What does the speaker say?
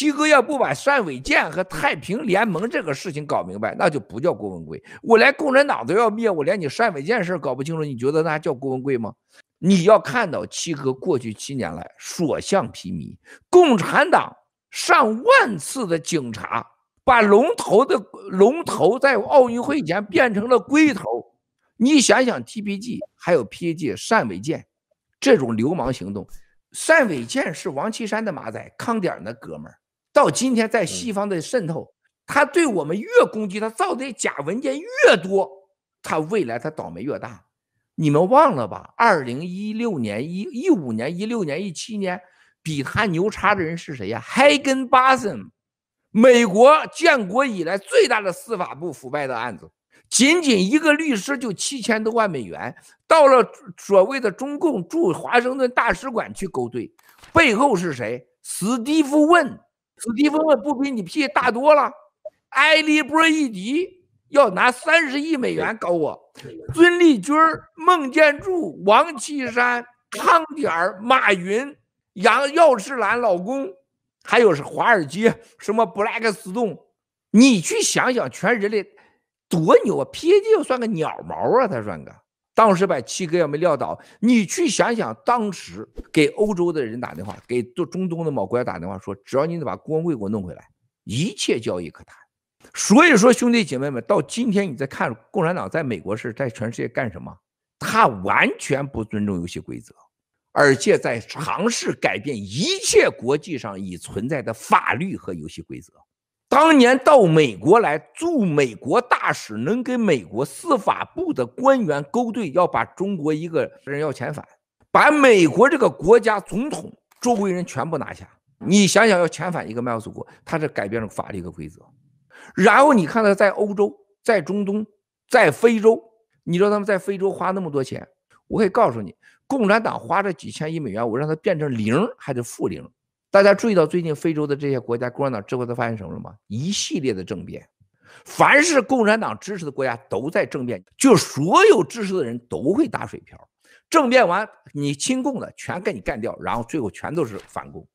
七哥，要不把单伟建和太平联盟这个事情搞明白，那就不叫郭文贵。我连共产党都要灭，我连你单伟建事搞不清楚，你觉得那叫郭文贵吗？你要看到七哥过去七年来所向披靡，共产党上万次的警察把龙头的龙头在奥运会前变成了龟头。你想想，TPG 还有 PG 单伟建这种流氓行动，单伟建是王岐山的马仔，康点的那哥们儿。到今天，在西方的渗透，他对我们越攻击，他造的假文件越多，他未来他倒霉越大。你们忘了吧？二零一六年一一五年、一六年、一七年，比他牛叉的人是谁呀 h a g e n b a s s e n 美国建国以来最大的司法部腐败的案子，仅仅一个律师就七千多万美元，到了所谓的中共驻华盛顿大使馆去勾兑，背后是谁？史蒂夫·问史蒂芬问：“不比你屁大多了？”埃利波伊迪要拿三十亿美元搞我。孙立军、孟建柱、王岐山、康点儿、马云、杨耀世兰老公，还有是华尔街什么布莱克斯顿，你去想想，全人类多牛啊！P A D 算个鸟毛啊，他算个。当时把七哥要没撂倒，你去想想，当时给欧洲的人打电话，给中中东的某国家打电话说，只要你能把光文给我弄回来，一切交易可谈。所以说，兄弟姐妹们，到今天你在看共产党在美国是在全世界干什么？他完全不尊重游戏规则，而且在尝试改变一切国际上已存在的法律和游戏规则。当年到美国来驻美国大使，能跟美国司法部的官员勾兑，要把中国一个人要遣返，把美国这个国家总统周围人全部拿下。你想想，要遣返一个斯国，他是改变了法律的规则。然后你看他在欧洲，在中东，在非洲，你说他们在非洲花那么多钱，我可以告诉你，共产党花这几千亿美元，我让他变成零，还是负零。大家注意到最近非洲的这些国家共产党之后，他发现什么了吗？一系列的政变，凡是共产党支持的国家都在政变，就所有支持的人都会打水漂。政变完，你亲共的全给你干掉，然后最后全都是反共。